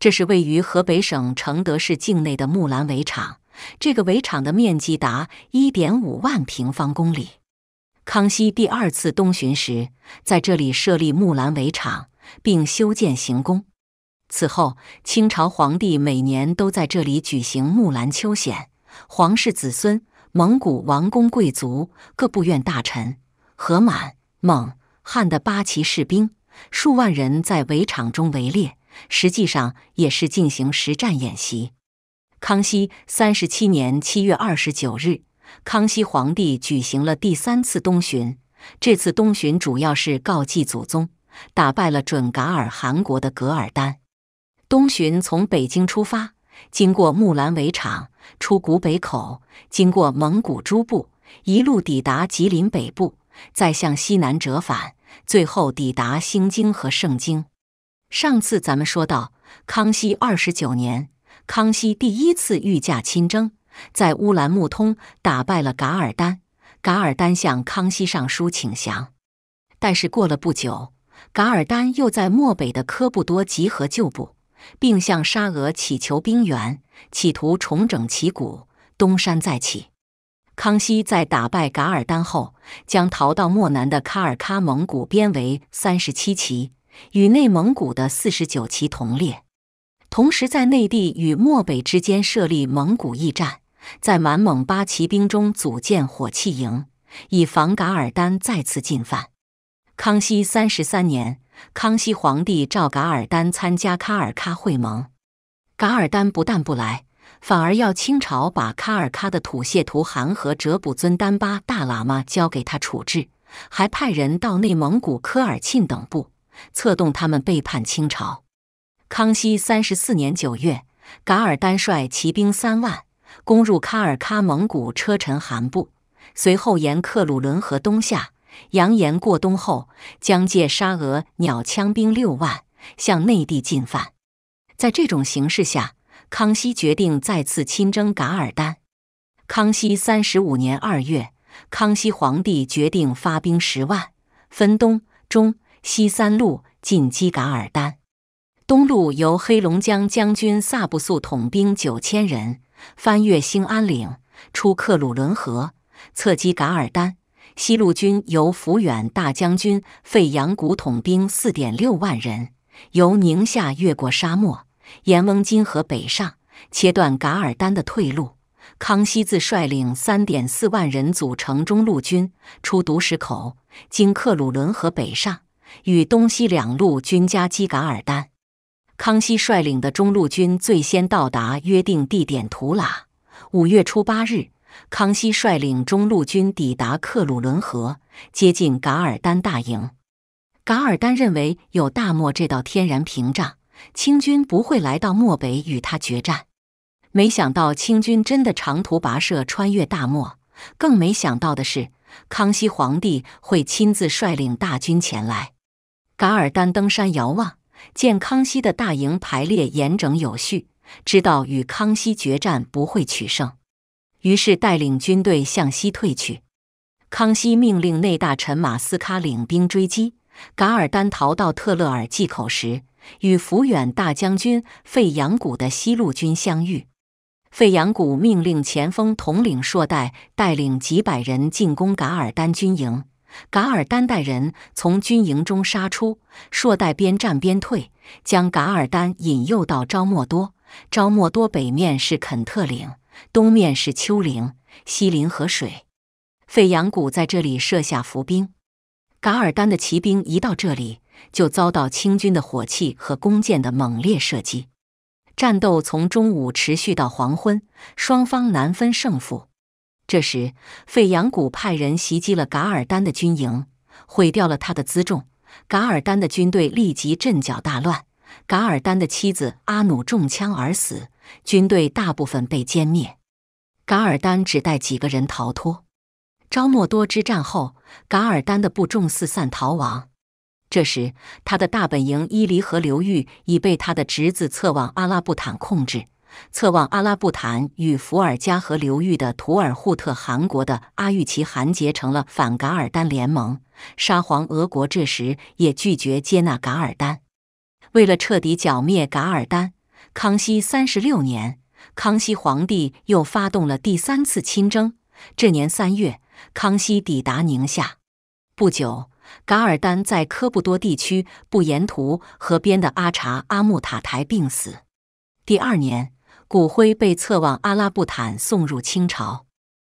这是位于河北省承德市境内的木兰围场，这个围场的面积达一点五万平方公里。康熙第二次东巡时，在这里设立木兰围场，并修建行宫。此后，清朝皇帝每年都在这里举行木兰秋显，皇室子孙、蒙古王公贵族、各部院大臣、和满、蒙、汉的八旗士兵数万人在围场中围猎。实际上也是进行实战演习。康熙三十七年七月二十九日，康熙皇帝举行了第三次东巡。这次东巡主要是告祭祖宗，打败了准噶尔汗国的噶尔丹。东巡从北京出发，经过木兰围场，出古北口，经过蒙古诸部，一路抵达吉林北部，再向西南折返，最后抵达兴京和盛京。上次咱们说到，康熙二十九年，康熙第一次御驾亲征，在乌兰木通打败了噶尔丹。噶尔丹向康熙上书请降，但是过了不久，噶尔丹又在漠北的科布多集合旧部，并向沙俄乞求兵援，企图重整旗鼓，东山再起。康熙在打败噶尔丹后，将逃到漠南的喀尔喀蒙古编为三十七旗。与内蒙古的四十九旗同列，同时在内地与漠北之间设立蒙古驿站，在满蒙八旗兵中组建火器营，以防噶尔丹再次进犯。康熙三十三年，康熙皇帝召噶尔丹参加喀尔喀会盟，噶尔丹不但不来，反而要清朝把喀尔喀的土谢图汗和哲卜尊丹巴大喇嘛交给他处置，还派人到内蒙古科尔沁等部。策动他们背叛清朝。康熙三十四年九月，噶尔丹率骑兵三万攻入喀尔喀蒙古车臣汗部，随后沿克鲁伦河东下，扬言过冬后将借沙俄鸟枪兵六万向内地进犯。在这种形势下，康熙决定再次亲征噶尔丹。康熙三十五年二月，康熙皇帝决定发兵十万，分东、中。西三路进击噶尔丹，东路由黑龙江将军萨布素统兵九千人，翻越兴安岭，出克鲁伦河，侧击噶尔丹。西路军由抚远大将军费扬古统兵四点六万人，由宁夏越过沙漠，沿翁金河北上，切断噶尔丹的退路。康熙自率领三点四万人组成中路军，出独石口，经克鲁伦河北上。与东西两路军夹击噶尔丹。康熙率领的中路军最先到达约定地点图拉。五月初八日，康熙率领中路军抵达克鲁伦河，接近噶尔丹大营。噶尔丹认为有大漠这道天然屏障，清军不会来到漠北与他决战。没想到清军真的长途跋涉穿越大漠，更没想到的是，康熙皇帝会亲自率领大军前来。噶尔丹登山遥望，见康熙的大营排列严整有序，知道与康熙决战不会取胜，于是带领军队向西退去。康熙命令内大臣马斯喀领兵追击。噶尔丹逃到特勒尔祭口时，与抚远大将军费扬古的西路军相遇。费扬古命令前锋统领硕代带领几百人进攻噶尔丹军营。噶尔丹带人从军营中杀出，硕带边战边退，将噶尔丹引诱到昭莫多。昭莫多北面是肯特岭，东面是丘陵，西临河水。费扬古在这里设下伏兵，噶尔丹的骑兵一到这里，就遭到清军的火器和弓箭的猛烈射击。战斗从中午持续到黄昏，双方难分胜负。这时，费扬古派人袭击了噶尔丹的军营，毁掉了他的辎重。噶尔丹的军队立即阵脚大乱，噶尔丹的妻子阿努中枪而死，军队大部分被歼灭。噶尔丹只带几个人逃脱。昭莫多之战后，噶尔丹的部众四散逃亡。这时，他的大本营伊犁河流域已被他的侄子策往阿拉布坦控制。侧望阿拉布坦与伏尔加河流域的图尔扈特汗国的阿玉齐汗结成了反噶尔丹联盟，沙皇俄国这时也拒绝接纳噶尔丹。为了彻底剿灭噶尔丹，康熙三十六年，康熙皇帝又发动了第三次亲征。这年三月，康熙抵达宁夏。不久，噶尔丹在科布多地区不延图河边的阿查阿木塔台病死。第二年。骨灰被册往阿拉布坦送入清朝。